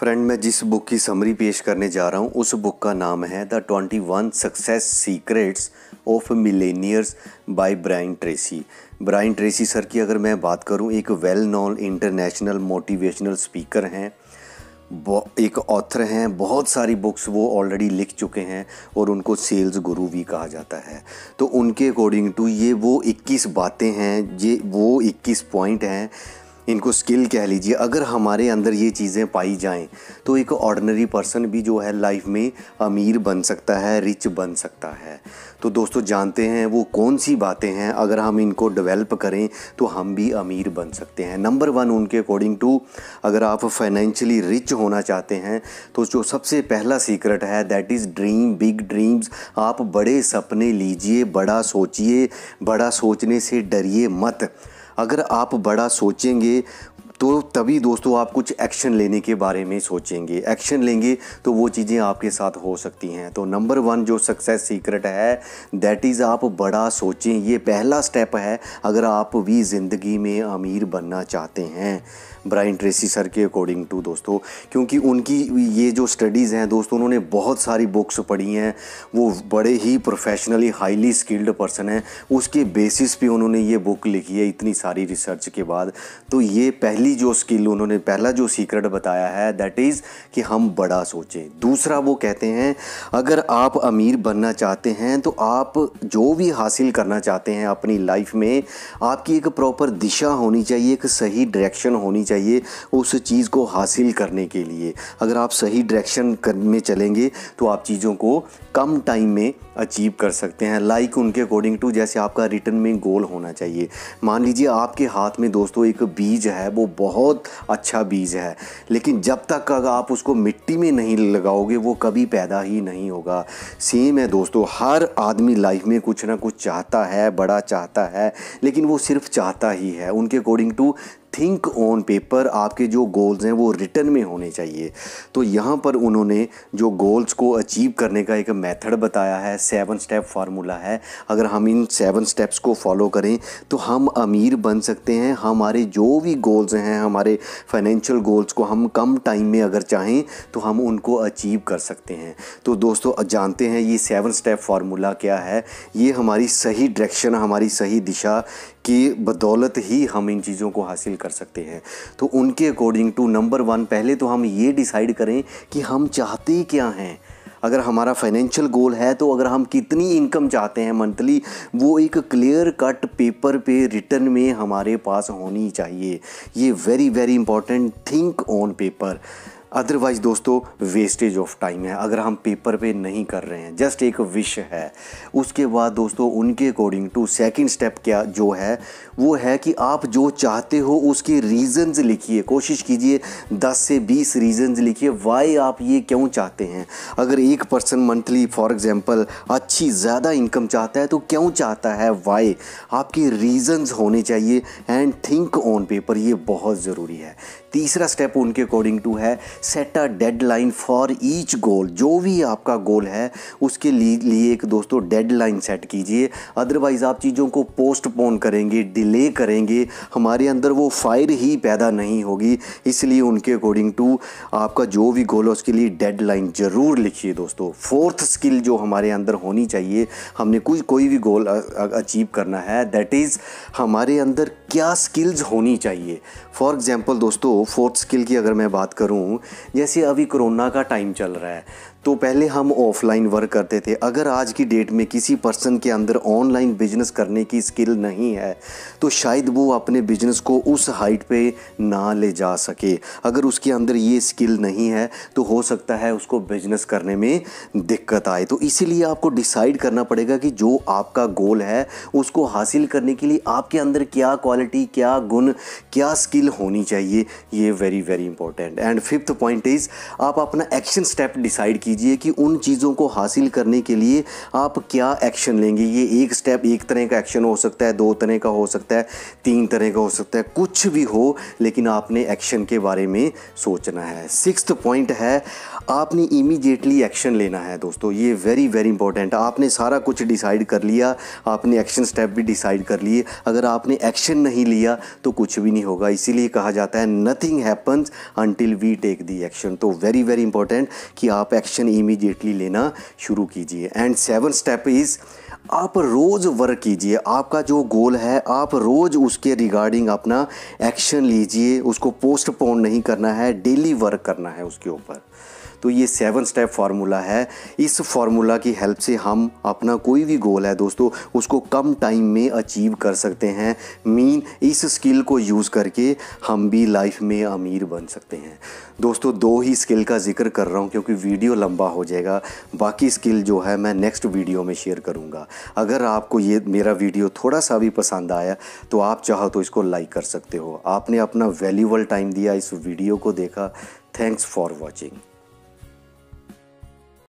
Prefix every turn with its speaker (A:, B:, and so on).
A: friend मैं जिस book की समरी पेश करने जा रहा हूँ उस बुक का नाम है the twenty one success secrets of millionaires by Brian Tracy Brian Tracy sir की अगर मैं बात करूँ एक well known international motivational speaker हैं एक ऑथर हैं बहुत सारी बुक्स वो ऑलरेडी लिख चुके हैं और उनको सेल्स गुरु भी कहा जाता है तो उनके अकॉर्डिंग टू ये वो 21 बातें हैं ये वो 21 पॉइंट हैं इनको स्किल कह लीजिए अगर हमारे अंदर ये चीज़ें पाई जाएं तो एक ऑर्डनरी पर्सन भी जो है लाइफ में अमीर बन सकता है रिच बन सकता है तो दोस्तों जानते हैं वो कौन सी बातें हैं अगर हम इनको डेवलप करें तो हम भी अमीर बन सकते हैं नंबर वन उनके अकॉर्डिंग टू अगर आप फाइनेंशियली रिच होना चाहते हैं तो जो सबसे पहला सीक्रेट है that is dream big dreams आप बड़े सपने लीजिए बड़ा सोचिए बड़ा सोचने से डरिए मत अगर आप बड़ा सोचेंगे तो तभी दोस्तों आप कुछ एक्शन लेने के बारे में सोचेंगे एक्शन लेंगे तो वो चीज़ें आपके साथ हो सकती हैं तो नंबर वन जो सक्सेस सीक्रेट है दैट इज़ आप बड़ा सोचें ये पहला स्टेप है अगर आप भी ज़िंदगी में अमीर बनना चाहते हैं ब्राइन ट्रेसी सर के अकॉर्डिंग टू दोस्तों क्योंकि उनकी ये जो स्टडीज़ हैं दोस्तों उन्होंने बहुत सारी बुक्स पढ़ी हैं वो बड़े ही प्रोफेशनली हाईली स्किल्ड पर्सन हैं उसके बेसिस पे उन्होंने ये बुक लिखी है इतनी सारी रिसर्च के बाद तो ये पहली पहली जो स्किल उन्होंने पहला जो सीक्रेट बताया है दैट इज़ कि हम बड़ा सोचें दूसरा वो कहते हैं अगर आप अमीर बनना चाहते हैं तो आप जो भी हासिल करना चाहते हैं अपनी लाइफ में आपकी एक प्रॉपर दिशा होनी चाहिए एक सही डायरेक्शन होनी चाहिए उस चीज़ को हासिल करने के लिए अगर आप सही डायरेक्शन में चलेंगे तो आप चीज़ों को कम टाइम में अचीव कर सकते हैं लाइक like उनके अकॉर्डिंग टू जैसे आपका रिटर्न में गोल होना चाहिए मान लीजिए आपके हाथ में दोस्तों एक बीज है वो बहुत अच्छा बीज है लेकिन जब तक अगर आप उसको मिट्टी में नहीं लगाओगे वो कभी पैदा ही नहीं होगा सेम है दोस्तों हर आदमी लाइफ में कुछ ना कुछ चाहता है बड़ा चाहता है लेकिन वो सिर्फ चाहता ही है उनके according to think on paper आपके जो गोल्स हैं वो रिटर्न में होने चाहिए तो यहाँ पर उन्होंने जो गोल्स को अचीव करने का एक मेथड बताया है सेवन स्टेप फार्मूला है अगर हम इन सेवन स्टेप्स को फॉलो करें तो हम अमीर बन सकते हैं हमारे जो भी गोल्स हैं हमारे फाइनेंशियल गोल्स को हम कम टाइम में अगर चाहें तो हम उनको अचीव कर सकते हैं तो दोस्तों जानते हैं ये सेवन स्टेप फार्मूला क्या है ये हमारी सही डायरेक्शन हमारी सही दिशा की बदौलत ही हम इन चीज़ों को हासिल कर सकते हैं तो उनके अकॉर्डिंग टू नंबर वन पहले तो हम ये डिसाइड करें कि हम चाहते क्या हैं अगर हमारा फाइनेंशियल गोल है तो अगर हम कितनी इनकम चाहते हैं मंथली वो एक क्लियर कट पेपर पे रिटर्न में हमारे पास होनी चाहिए ये very very important think on paper otherwise दोस्तों वेस्टेज ऑफ टाइम है अगर हम पेपर पे नहीं कर रहे हैं जस्ट एक विश है उसके बाद दोस्तों उनके अकॉर्डिंग टू सेकंड स्टेप क्या जो है वो है कि आप जो चाहते हो उसके रीजंस लिखिए कोशिश कीजिए 10 से 20 रीजंस लिखिए वाई आप ये क्यों चाहते हैं अगर एक पर्सन मंथली फॉर एग्ज़ाम्पल अच्छी ज़्यादा इनकम चाहता है तो क्यों चाहता है वाई आपके रीज़न्स होने चाहिए एंड थिंक ऑन पेपर ये बहुत ज़रूरी है तीसरा स्टेप उनके अकॉर्डिंग टू है set a deadline for each goal जो भी आपका गोल है उसके लिए एक दोस्तों डेडलाइन सेट कीजिए अदरवाइज़ आप चीज़ों को पोस्टपोन करेंगे डिले करेंगे हमारे अंदर वो फायर ही पैदा नहीं होगी इसलिए उनके अकॉर्डिंग टू आपका जो भी गोल है उसके लिए डेडलाइन ज़रूर लिखिए दोस्तों फोर्थ स्किल जो हमारे अंदर होनी चाहिए हमने कुछ कोई भी गोल अचीव करना है दैट इज़ हमारे अंदर क्या स्किल्स होनी चाहिए फॉर एग्ज़ाम्पल दोस्तों फोर्थ स्किल की अगर मैं बात करूँ जैसे अभी कोरोना का टाइम चल रहा है तो पहले हम ऑफलाइन वर्क करते थे अगर आज की डेट में किसी पर्सन के अंदर ऑनलाइन बिजनेस करने की स्किल नहीं है तो शायद वो अपने बिजनेस को उस हाइट पे ना ले जा सके अगर उसके अंदर ये स्किल नहीं है तो हो सकता है उसको बिजनेस करने में दिक्कत आए तो इसीलिए आपको डिसाइड करना पड़ेगा कि जो आपका गोल है उसको हासिल करने के लिए आपके अंदर क्या क्वालिटी क्या गुण क्या स्किल होनी चाहिए ये very very important and fifth point is आप अपना एक्शन स्टेप डिसाइड कीजिए कीजिए कि उन चीज़ों को हासिल करने के लिए आप क्या एक्शन लेंगे ये एक स्टेप एक तरह का एक्शन हो सकता है दो तरह का हो सकता है तीन तरह का हो सकता है कुछ भी हो लेकिन आपने एक्शन के बारे में सोचना है सिक्स पॉइंट है आपने इमीडिएटली एक्शन लेना है दोस्तों ये वेरी वेरी इंपॉर्टेंट आपने सारा कुछ डिसाइड कर लिया आपने एक्शन स्टेप भी डिसाइड कर लिए अगर आपने एक्शन नहीं लिया तो कुछ भी नहीं होगा इसीलिए कहा जाता है nothing happens until we take the action तो वेरी वेरी इंपॉर्टेंट कि आप एक्शन एक्शन इमीडिएटली लेना शुरू कीजिए एंड सेवन स्टेप इज़ आप रोज़ वर्क कीजिए आपका जो गोल है आप रोज़ उसके रिगार्डिंग अपना एक्शन लीजिए उसको पोस्टपोन नहीं करना है डेली वर्क करना है उसके ऊपर तो ये सेवन स्टेप फार्मूला है इस फार्मूला की हेल्प से हम अपना कोई भी गोल है दोस्तों उसको कम टाइम में अचीव कर सकते हैं मीन इस स्किल को यूज़ करके हम भी लाइफ में अमीर बन सकते हैं दोस्तों दो ही स्किल का जिक्र कर रहा हूँ क्योंकि वीडियो लंबा हो जाएगा बाकी स्किल जो है मैं नेक्स्ट वीडियो में शेयर करूँगा अगर आपको ये मेरा वीडियो थोड़ा सा भी पसंद आया तो आप चाहो तो इसको लाइक कर सकते हो आपने अपना वैल्यूबल टाइम दिया इस वीडियो को देखा थैंक्स फॉर वॉचिंग